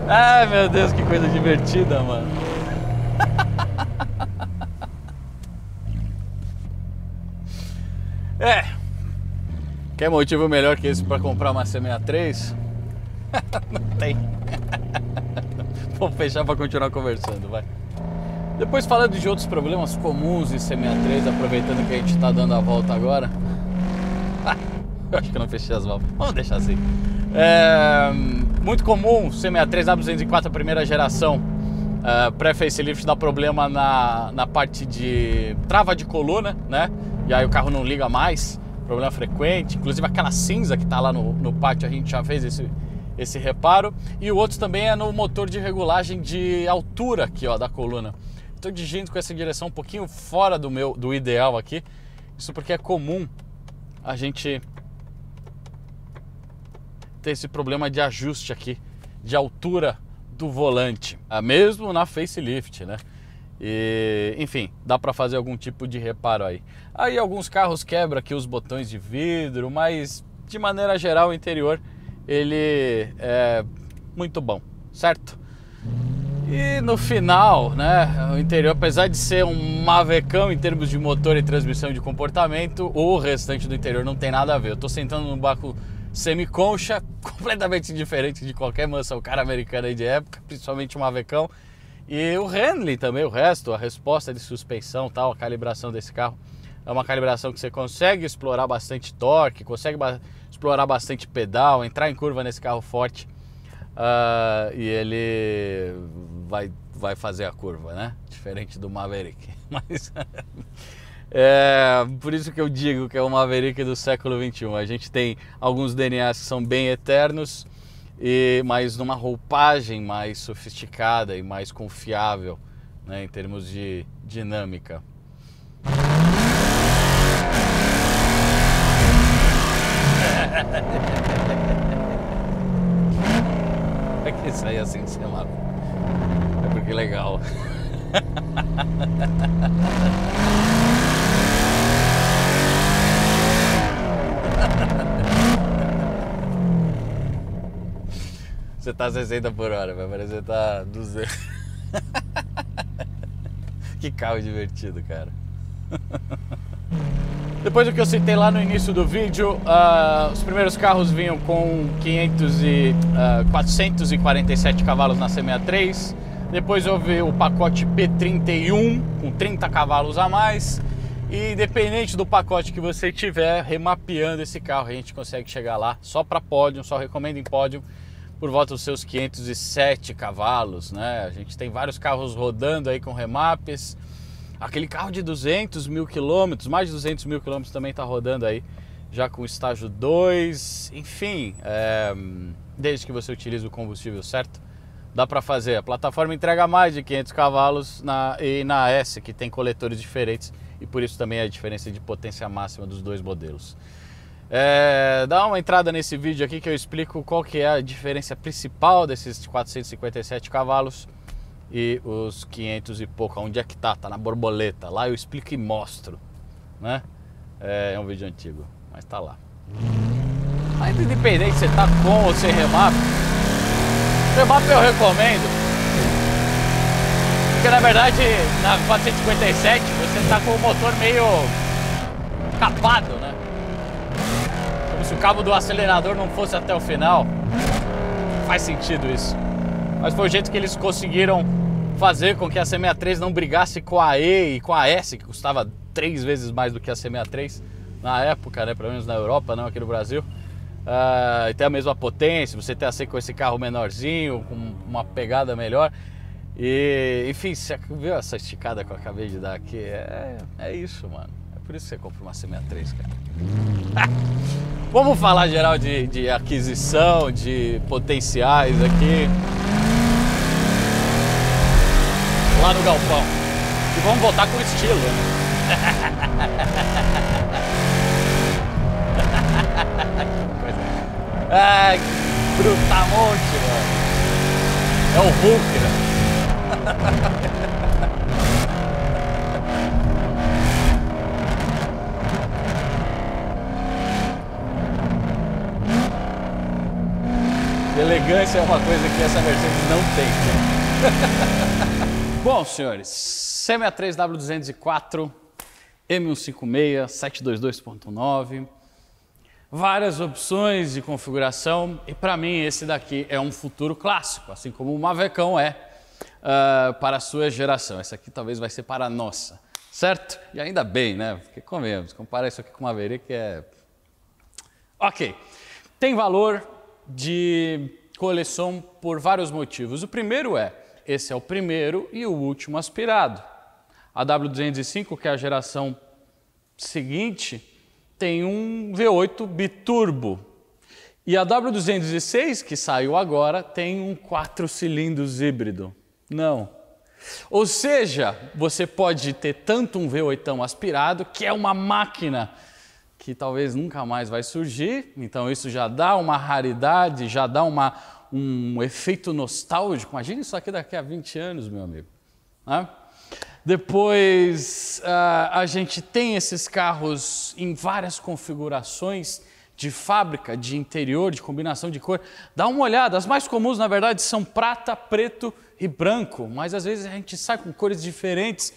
Ai, meu Deus, que coisa divertida, mano. Quer motivo melhor que esse para comprar uma C63? <laughs> Não tem. <laughs> Vou fechar para continuar conversando, vai. Depois falando de outros problemas comuns em C63, aproveitando que a gente está dando a volta agora. <laughs> Eu acho que eu não fechei as válvulas. Vamos deixar assim. É, muito comum C63 A204 primeira geração. É, pré-facelift dá problema na, na parte de trava de coluna, né? E aí o carro não liga mais problema frequente, inclusive aquela cinza que está lá no, no pátio, a gente já fez esse, esse reparo. E o outro também é no motor de regulagem de altura aqui ó, da coluna. Estou dirigindo com essa direção um pouquinho fora do meu do ideal aqui. Isso porque é comum a gente ter esse problema de ajuste aqui de altura do volante, é mesmo na facelift, né? E, enfim, dá para fazer algum tipo de reparo aí. Aí alguns carros quebram aqui os botões de vidro, mas de maneira geral o interior ele é muito bom, certo? E no final, né, o interior, apesar de ser um mavecão em termos de motor e transmissão de comportamento, o restante do interior não tem nada a ver. Eu tô sentando num banco concha <laughs> completamente diferente de qualquer mansão cara americana aí de época, principalmente um mavecão. E o handling também, o resto, a resposta de suspensão, tal, a calibração desse carro é uma calibração que você consegue explorar bastante torque, consegue ba explorar bastante pedal, entrar em curva nesse carro forte uh, e ele vai, vai fazer a curva, né? Diferente do Maverick. <laughs> Mas é por isso que eu digo que é o Maverick do século 21. A gente tem alguns DNAs que são bem eternos e mas numa roupagem mais sofisticada e mais confiável né, em termos de dinâmica. <laughs> É que sai assim, sei lá. É porque é legal. <laughs> Você tá 60 por hora, vai parecer que tá 200. <laughs> que carro divertido, cara. Depois do que eu citei lá no início do vídeo, uh, os primeiros carros vinham com 500 e, uh, ah, 447 cavalos na C63. Depois houve o pacote P31 com 30 cavalos a mais. E independente do pacote que você tiver, remapeando esse carro, a gente consegue chegar lá só para pódio, só recomendo em pódio por volta dos seus 507 cavalos, né? A gente tem vários carros rodando aí com remapes. Aquele carro de 200 mil quilômetros, mais de 200 mil quilômetros também está rodando aí, já com estágio 2. Enfim, é, desde que você utilize o combustível certo, dá para fazer. A plataforma entrega mais de 500 cavalos na, e na S, que tem coletores diferentes, e por isso também é a diferença de potência máxima dos dois modelos. É, dá uma entrada nesse vídeo aqui que eu explico qual que é a diferença principal desses 457 cavalos e os 500 e pouco. Onde é que tá? Tá na borboleta. Lá eu explico e mostro, né? É, é um vídeo antigo, mas tá lá. Mas independente se você tá com ou sem remap, remap eu recomendo. Porque na verdade na 457 você tá com o motor meio capado, né? se o cabo do acelerador não fosse até o final. Faz sentido isso. Mas foi o jeito que eles conseguiram fazer com que a C63 não brigasse com a E e com a S, que custava três vezes mais do que a C63 na época, né? Pelo menos na Europa, não aqui no Brasil. Uh, e tem a mesma potência, você tem a C com esse carro menorzinho, com uma pegada melhor. E, enfim, você viu essa esticada que eu acabei de dar aqui? É, é isso, mano. Por isso você compra uma C63, cara. <laughs> Vamos falar geral de, de aquisição, de potenciais aqui. Lá no galpão. E vamos voltar com estilo, né? <laughs> É. Ai, brutamonte, mano. É o Hulk, né? <laughs> elegância é uma coisa que essa Mercedes não tem. Né? <laughs> Bom, senhores, c 3 W204, M156, 722.9, várias opções de configuração e para mim esse daqui é um futuro clássico, assim como o Mavecão é uh, para a sua geração. Esse aqui talvez vai ser para a nossa, certo? E ainda bem, né? Porque comemos, compara isso aqui com o Maverick é... Ok, tem valor de coleção por vários motivos. O primeiro é, esse é o primeiro e o último aspirado. A W205, que é a geração seguinte, tem um V8 biturbo. E a W206, que saiu agora, tem um 4 cilindros híbrido. Não. Ou seja, você pode ter tanto um V8 aspirado, que é uma máquina que talvez nunca mais vai surgir, então isso já dá uma raridade, já dá uma, um efeito nostálgico. Imagine isso aqui daqui a 20 anos, meu amigo. Né? Depois uh, a gente tem esses carros em várias configurações de fábrica, de interior, de combinação de cor. Dá uma olhada, as mais comuns na verdade são prata, preto e branco, mas às vezes a gente sai com cores diferentes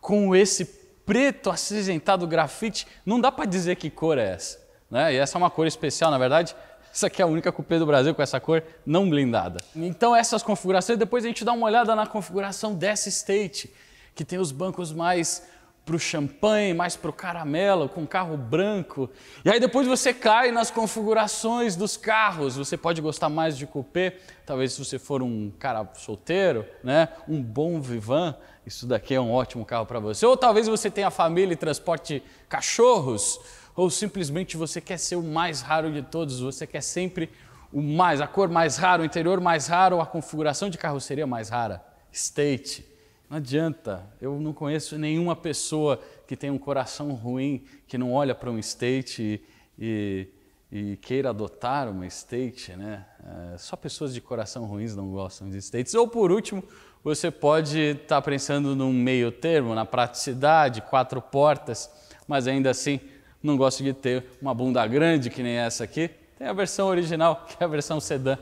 com esse preto acinzentado, grafite, não dá para dizer que cor é essa. Né? E essa é uma cor especial, na verdade. <laughs> Essa aqui é a única cupê do Brasil com essa cor não blindada. Então essas configurações, depois a gente dá uma olhada na configuração dessa State, que tem os bancos mais pro champanhe, mais pro caramelo, com carro branco. E aí depois você cai nas configurações dos carros. Você pode gostar mais de cupê, talvez se você for um cara solteiro, né? Um bom vivan, isso daqui é um ótimo carro para você. Ou talvez você tenha família e transporte cachorros, ou simplesmente você quer ser o mais raro de todos, você quer sempre o mais, a cor mais rara, o interior mais raro, a configuração de carroceria mais rara. State. Não adianta, eu não conheço nenhuma pessoa que tenha um coração ruim, que não olha para um state e, e, queira adotar uma state, né? É, só pessoas de coração ruins não gostam de states. Ou por último, você pode estar tá pensando num meio termo, na praticidade, quatro portas, mas ainda assim não gosto de ter uma bunda grande que nem essa aqui. Tem a versão original, <laughs> que é a versão sedã,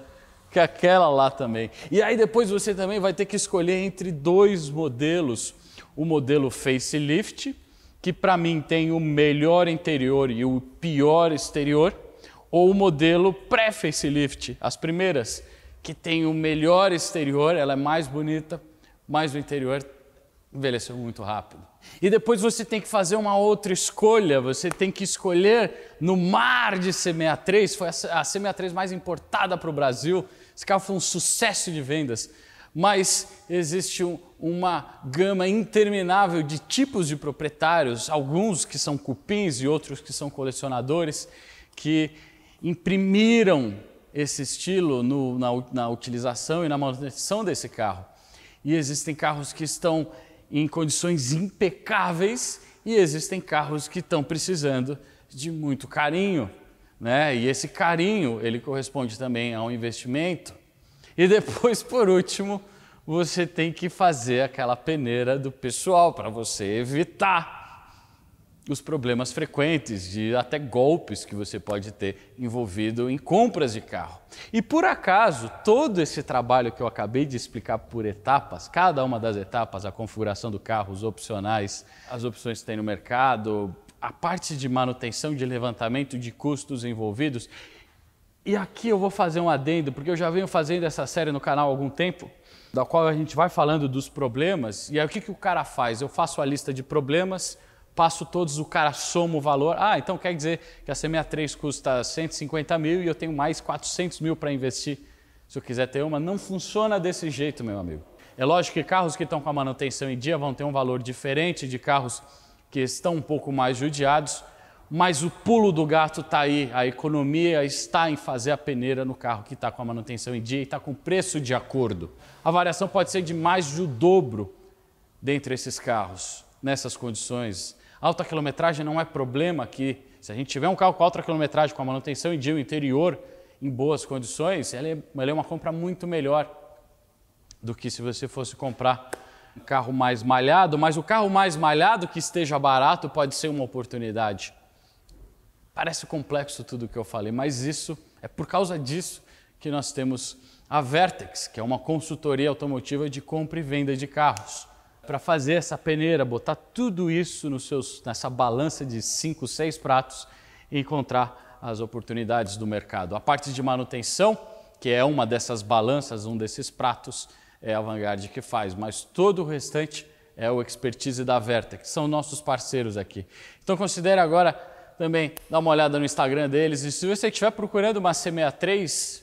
que é aquela lá também. E aí depois você também vai ter que escolher entre dois modelos. O modelo facelift, que para mim tem o melhor interior e o pior exterior, ou o modelo pré-facelift, as primeiras que tem o melhor exterior, ela é mais bonita, mas o interior envelheceu muito rápido. E depois você tem que fazer uma outra escolha, você tem que escolher no mar de C63, foi a C63 mais importada para o Brasil, esse carro foi um sucesso de vendas, mas existe um, uma gama interminável de tipos de proprietários, alguns que são cupins e outros que são colecionadores, que imprimiram esse estilo no, na, na utilização e na manutenção desse carro. E existem carros que estão em condições impecáveis e existem carros que estão precisando de muito carinho, né? E esse carinho, ele corresponde também a um investimento. E depois, <laughs> por último, você tem que fazer aquela peneira do pessoal para você evitar os problemas frequentes de até golpes que você pode ter envolvido em compras de carro. E por acaso, todo esse trabalho que eu acabei de explicar por etapas, cada uma das etapas, a configuração do carro, os opcionais, as opções que tem no mercado, a parte de manutenção, de levantamento de custos envolvidos. E aqui eu vou fazer um adendo, porque eu já venho fazendo essa série no canal há algum tempo, da qual a gente vai falando dos problemas. E aí o que, que o cara faz? Eu faço a lista de problemas, passo todos, o cara soma o valor. Ah, então quer dizer que a C63 custa 150 mil e eu tenho mais 400 mil para investir se eu quiser ter uma. Não funciona desse jeito, meu amigo. É lógico que carros que estão com a manutenção em dia vão ter um valor diferente de carros que estão um pouco mais judiados, mas o pulo do gato está aí. A economia está em fazer a peneira no carro que está com a manutenção em dia e está com preço de acordo. A variação pode ser de mais do dobro dentre esses carros nessas condições Alta quilometragem não é problema aqui. Se a gente tiver um carro com alta quilometragem, com a manutenção em dia, o interior em boas condições, ele é, ela é uma compra muito melhor do que se você fosse comprar um carro mais malhado, mas o carro mais malhado que esteja barato pode ser uma oportunidade. Parece complexo tudo o que eu falei, mas isso é por causa disso que nós temos a Vertex, que é uma consultoria automotiva de compra e venda de carros para fazer essa peneira, botar tudo isso nos seus, nessa balança de cinco, seis pratos e encontrar as oportunidades do mercado. A parte de manutenção, que é uma dessas balanças, um desses pratos, é a Vanguard que faz, mas todo o restante é o expertise da Verta, que são nossos parceiros aqui. Então considere agora também dar uma olhada no Instagram deles e se você estiver procurando uma C63,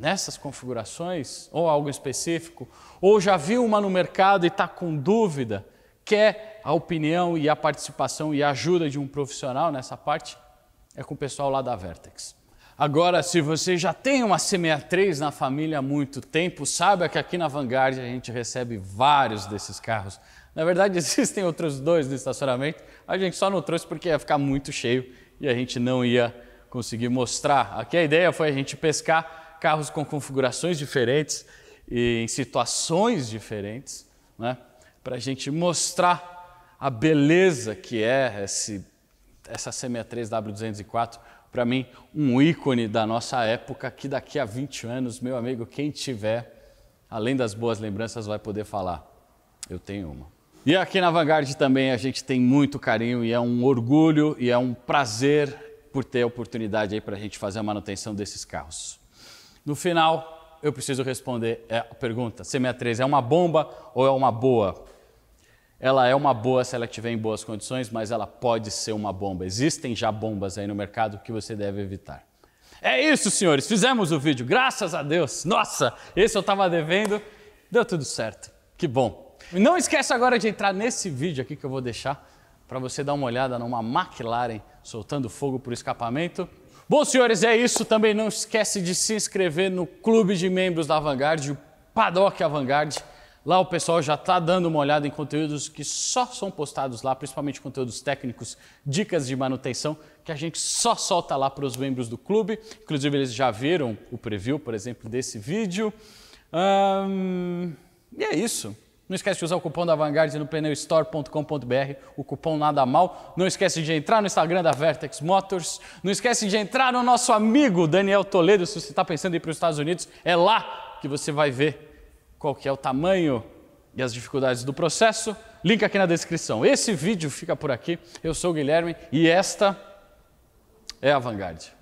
nessas configurações, ou algo específico, ou já viu uma no mercado e está com dúvida, quer a opinião e a participação e a ajuda de um profissional nessa parte, é com o pessoal lá da Vertex. Agora, se você já tem uma C63 na família há muito tempo, saiba que aqui na Vanguard a gente recebe vários desses carros. Na verdade, <laughs> existem outros dois no estacionamento, a gente só não trouxe porque ia ficar muito cheio e a gente não ia conseguir mostrar. Aqui a ideia foi a gente pescar carros com configurações diferentes e em situações diferentes, né? para a gente mostrar a beleza que é esse, essa 63 W204, para mim, um ícone da nossa época, que daqui a 20 anos, meu amigo, quem tiver, além das boas lembranças, vai poder falar. Eu tenho uma. E aqui na Vanguard também a gente tem muito carinho e é um orgulho e é um prazer por ter a oportunidade aí para a gente fazer a manutenção desses carros. No final, eu preciso responder é, a pergunta: C63 é uma bomba ou é uma boa? Ela é uma boa se ela estiver em boas condições, mas ela pode ser uma bomba. Existem já bombas aí no mercado que você deve evitar. É isso, senhores. Fizemos o vídeo. Graças a Deus. Nossa, esse eu estava devendo. Deu tudo certo. Que bom. Não esqueça agora de entrar nesse vídeo aqui que eu vou deixar para você dar uma olhada numa McLaren soltando fogo por escapamento. Bom, senhores, é isso. Também não esquece de se inscrever no clube de membros da Vanguard, o Paddock Avanguard. Lá o pessoal já está dando uma olhada em conteúdos que só são postados lá, principalmente conteúdos técnicos, dicas de manutenção, que a gente só solta lá para os membros do clube. Inclusive, eles já viram o preview, por exemplo, desse vídeo. e é isso. Não esquece de usar o cupom da Vanguard no pneustore.com.br, o cupom nada mal. Não esquece de entrar no Instagram da Vertex Motors. Não esquece de entrar no nosso amigo Daniel Toledo, se você está pensando em ir para os Estados Unidos, é lá que você vai ver qual que é o tamanho e as dificuldades do processo. Link aqui na descrição. Esse vídeo fica por aqui. Eu sou o Guilherme e esta é a Vanguard.